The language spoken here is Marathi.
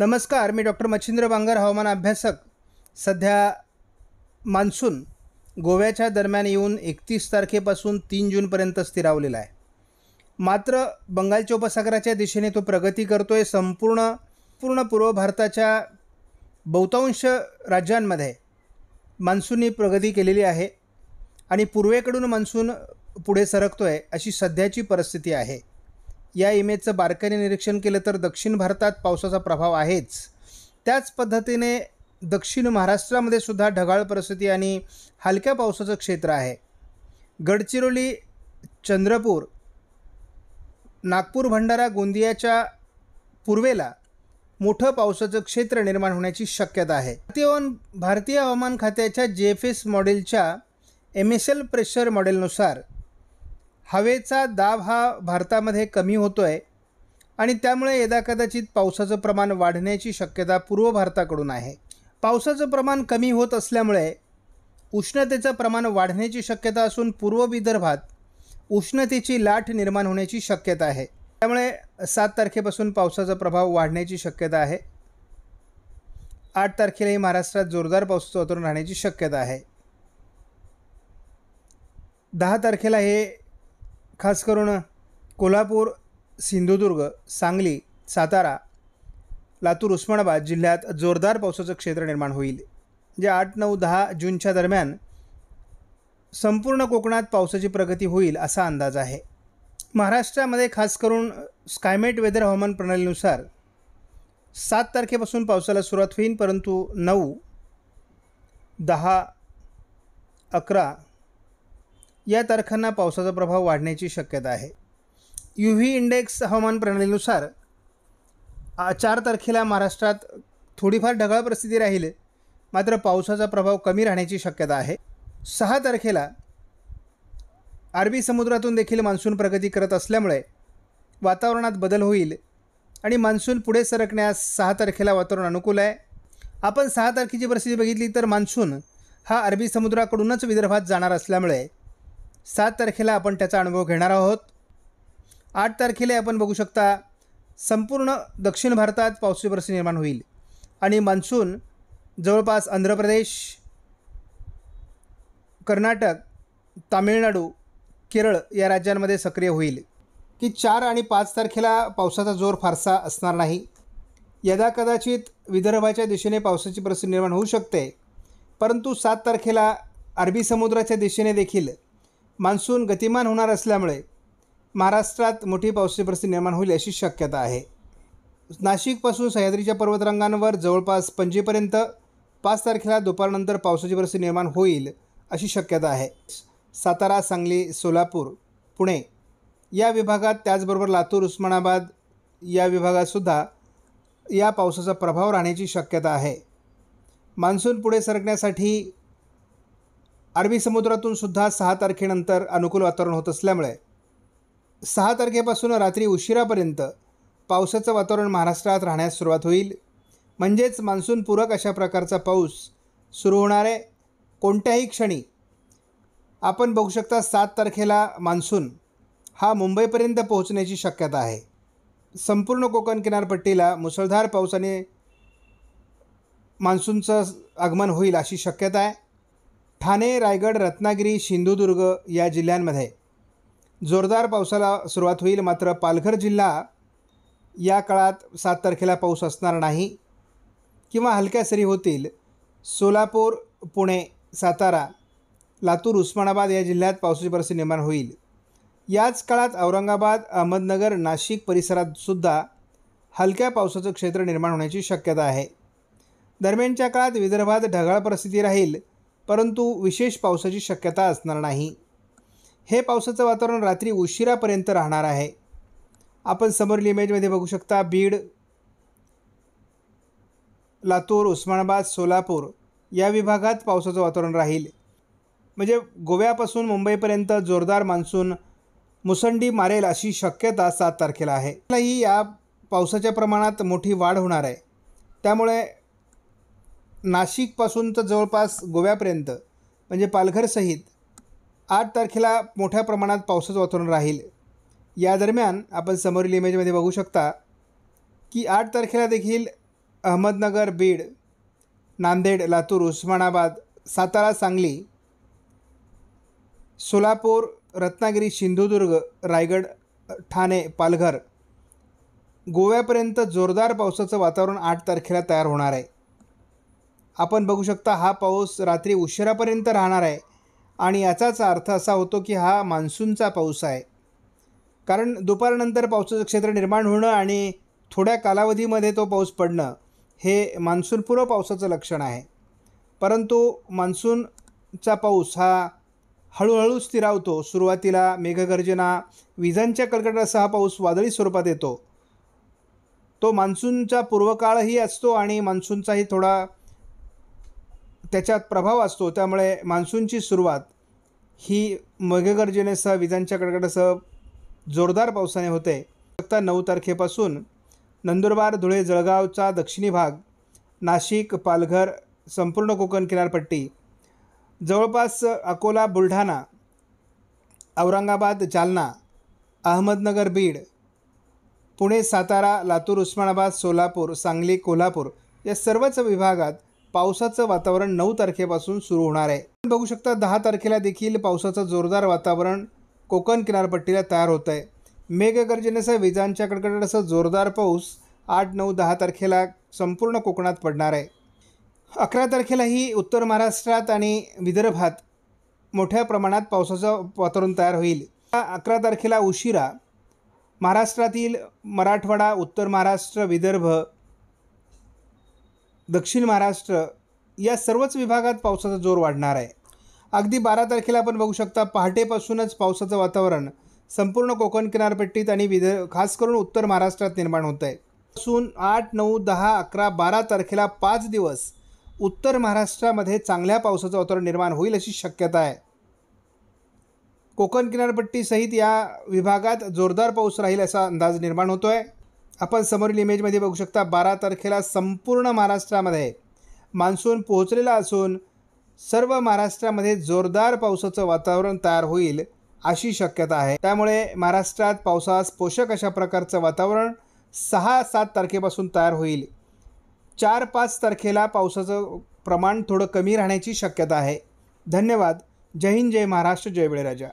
नमस्कार मी डॉक्टर मच्छिंद्र बांगर हवामान अभ्यासक सध्या मान्सून गोव्याच्या दरम्यान येऊन एकतीस तारखेपासून तीन जूनपर्यंत स्थिरावलेला आहे मात्र बंगालच्या उपसागराच्या दिशेने तो प्रगती करतो आहे संपूर्ण पूर्ण पूर्व भारताच्या बहुतांश राज्यांमध्ये मान्सूननी प्रगती केलेली आहे आणि पूर्वेकडून मान्सून पुढे सरकतो आहे अशी सध्याची परिस्थिती आहे या इमेजचं बारकाईने निरीक्षण केलं तर दक्षिण भारतात पावसाचा प्रभाव आहेच त्याच पद्धतीने दक्षिण महाराष्ट्रामध्ये सुद्धा ढगाळ परिस्थिती आणि हलक्या पावसाचं क्षेत्र आहे गडचिरोली चंद्रपूर नागपूर भंडारा गोंदियाच्या पूर्वेला मोठं पावसाचं क्षेत्र निर्माण होण्याची शक्यता आहे तेव्हा भारतीय हवामान खात्याच्या जे एफ एस मॉडेलच्या एम एस एल प्रेशर मॉडेलनुसार हवेचा दाब हा भारतामध्ये कमी होतो आहे आणि त्यामुळे यदाकदाचित पावसाचं प्रमाण वाढण्याची शक्यता पूर्व भारताकडून आहे पावसाचं प्रमाण कमी होत असल्यामुळे उष्णतेचं प्रमाण वाढण्याची शक्यता असून पूर्व विदर्भात उष्णतेची लाट निर्माण होण्याची शक्यता आहे त्यामुळे सात तारखेपासून पावसाचा प्रभाव वाढण्याची शक्यता आहे आठ तारखेलाही महाराष्ट्रात जोरदार पावसाचं वातावरण राहण्याची शक्यता आहे दहा तारखेला हे खास करून कोल्हापूर सिंधुदुर्ग सांगली सातारा लातूर उस्मानाबाद जिल्ह्यात जोरदार पावसाचं क्षेत्र निर्माण होईल जे आठ नऊ दहा जूनच्या दरम्यान संपूर्ण कोकणात पावसाची प्रगती होईल असा अंदाज आहे महाराष्ट्रामध्ये खास करून स्कायमेट वेदर हवामान प्रणालीनुसार सात तारखेपासून पावसाला सुरुवात होईल परंतु नऊ दहा अकरा या तारखांना पावसाचा प्रभाव वाढण्याची शक्यता आहे यू व्ही इंडेक्स हवामान प्रणालीनुसार चार तारखेला महाराष्ट्रात थोडीफार ढगाळ परिस्थिती राहील मात्र पावसाचा प्रभाव कमी राहण्याची शक्यता आहे सहा तारखेला अरबी समुद्रातून देखील मान्सून प्रगती करत असल्यामुळे वातावरणात बदल होईल आणि मान्सून पुढे सरकण्यास सहा तारखेला वातावरण अनुकूल आहे आपण सहा तारखेची परिस्थिती बघितली तर मान्सून हा अरबी समुद्राकडूनच विदर्भात जाणार असल्यामुळे सात तारखेला आपण त्याचा अनुभव घेणार आहोत आठ तारखेला आपण बघू शकता संपूर्ण दक्षिण भारतात पावसाची परिस्थिती निर्माण होईल आणि मान्सून जवळपास आंध्र प्रदेश कर्नाटक तामिळनाडू केरळ या राज्यांमध्ये सक्रिय होईल की चार आणि पाच तारखेला पावसाचा जोर फारसा असणार नाही यदा कदाचित विदर्भाच्या दिशेने पावसाची परिस्थिती निर्माण होऊ शकते परंतु सात तारखेला अरबी समुद्राच्या दिशेने देखील मान्सून गतिमान होणार असल्यामुळे महाराष्ट्रात मोठी पावसाची परिस्थिती निर्माण होईल अशी शक्यता आहे नाशिकपासून सह्याद्रीच्या पर्वतरांगांवर जवळपास पणजीपर्यंत पाच तारखेला दुपारनंतर पावसाची परिस्थिती निर्माण होईल अशी शक्यता आहे सातारा सांगली सोलापूर पुणे या विभागात त्याचबरोबर लातूर उस्मानाबाद या विभागातसुद्धा या पावसाचा प्रभाव राहण्याची शक्यता आहे मान्सून पुढे सरकण्यासाठी अरबी समुद्रातून सुद्धा सहा तारखेनंतर अनुकूल वातावरण होत असल्यामुळे सहा तारखेपासून रात्री उशिरापर्यंत पावसाचं वातावरण महाराष्ट्रात राहण्यास सुरुवात होईल म्हणजेच मान्सूनपूरक अशा प्रकारचा पाऊस सुरू होणार आहे कोणत्याही क्षणी आपण बघू शकता सात तारखेला मान्सून हा मुंबईपर्यंत पोहोचण्याची शक्यता आहे संपूर्ण कोकण किनारपट्टीला मुसळधार पावसाने मान्सूनचं आगमन होईल अशी शक्यता आहे ठाणे रायगड रत्नागिरी सिंधुदुर्ग या जिल्ह्यांमध्ये जोरदार पावसाला सुरुवात होईल मात्र पालघर जिल्हा या काळात सात तारखेला पाऊस असणार नाही किंवा हलक्या सरी होतील सोलापूर पुणे सातारा लातूर उस्मानाबाद या जिल्ह्यात पावसाची परिस्थिती निर्माण होईल याच काळात औरंगाबाद अहमदनगर नाशिक परिसरातसुद्धा हलक्या पावसाचं क्षेत्र निर्माण होण्याची शक्यता आहे दरम्यानच्या काळात विदर्भात ढगाळ परिस्थिती राहील परंतु विशेष पावसाची शक्यता असणार नाही हे पावसाचं वातावरण रात्री उशिरापर्यंत राहणार आहे आपण समोरील इमेजमध्ये बघू शकता बीड लातूर उस्मानाबाद सोलापूर या विभागात पावसाचं वातावरण राहील म्हणजे गोव्यापासून मुंबईपर्यंत जोरदार मान्सून मुसंडी मारेल अशी शक्यता सात तारखेला आहे ही या पावसाच्या प्रमाणात मोठी वाढ होणार आहे त्यामुळे नाशिकपासून तर जवळपास गोव्यापर्यंत म्हणजे पालघरसहित आठ तारखेला मोठ्या प्रमाणात पावसाचं वातावरण राहील या दरम्यान आपण समोरील इमेजमध्ये बघू शकता की आठ तारखेला देखील अहमदनगर बीड नांदेड लातूर उस्मानाबाद सातारा सांगली सोलापूर रत्नागिरी सिंधुदुर्ग रायगड ठाणे पालघर गोव्यापर्यंत जोरदार पावसाचं वातावरण आठ तारखेला तयार होणार आहे आपण बघू शकता हा पाऊस रात्री उशिरापर्यंत राहणार आहे आणि याचाच अर्थ असा होतो की हा मान्सूनचा पाऊस आहे कारण दुपारनंतर पावसाचं क्षेत्र निर्माण होणं आणि थोड्या कालावधीमध्ये तो पाऊस पडणं हे मान्सूनपूर्व पावसाचं लक्षण आहे परंतु मान्सूनचा पाऊस हा हळूहळू स्थिरावतो सुरुवातीला मेघगर्जना विजांच्या कडकडासह हा पाऊस वादळी स्वरूपात येतो तो मान्सूनचा पूर्वकाळही असतो आणि मान्सूनचाही थोडा त्याच्यात प्रभाव असतो त्यामुळे मान्सूनची सुरुवात ही मेघगर्जनेसह विजांच्या कडकडासह जोरदार पावसाने होते फक्त नऊ तारखेपासून नंदुरबार धुळे जळगावचा दक्षिणी भाग नाशिक पालघर संपूर्ण कोकण किनारपट्टी जवळपास अकोला बुलढाणा औरंगाबाद जालना अहमदनगर बीड पुणे सातारा लातूर उस्मानाबाद सोलापूर सांगली कोल्हापूर या सर्वच विभागात पावसाचं वातावरण नऊ तारखेपासून सुरू होणार आहे बघू शकता दहा तारखेला देखील पावसाचं जोरदार वातावरण कोकण किनारपट्टीला तयार होत आहे मेघगर्जनेसह विजांच्या कडकडाटासह जोरदार पाऊस आठ नऊ दहा तारखेला संपूर्ण कोकणात पडणार आहे अकरा तारखेलाही उत्तर महाराष्ट्रात आणि विदर्भात मोठ्या प्रमाणात पावसाचं वातावरण तयार होईल अकरा तारखेला उशिरा महाराष्ट्रातील मराठवाडा उत्तर महाराष्ट्र विदर्भ दक्षिण महाराष्ट्र या सर्वच विभागात पावसाचा जोर वाढणार आहे अगदी बारा तारखेला आपण बघू शकता पहाटेपासूनच पावसाचं वातावरण संपूर्ण कोकण किनारपट्टीत आणि विदर्भ खास करून उत्तर महाराष्ट्रात निर्माण होत आहे पासून आठ नऊ दहा अकरा बारा तारखेला पाच दिवस उत्तर महाराष्ट्रामध्ये चांगल्या पावसाचं वातावरण निर्माण होईल अशी शक्यता आहे कोकण किनारपट्टीसहित या विभागात जोरदार पाऊस राहील असा अंदाज निर्माण होतो आहे आपण समोरील इमेजमध्ये बघू शकता बारा तारखेला संपूर्ण महाराष्ट्रामध्ये मान्सून पोहोचलेला असून सर्व महाराष्ट्रामध्ये जोरदार पावसाचं वातावरण तयार होईल अशी शक्यता आहे त्यामुळे महाराष्ट्रात पावसास पोषक अशा प्रकारचं वातावरण सहा सात तारखेपासून तयार होईल चार पाच तारखेला पावसाचं प्रमाण थोडं कमी राहण्याची शक्यता आहे धन्यवाद जय हिंद जय महाराष्ट्र जय बळीराजा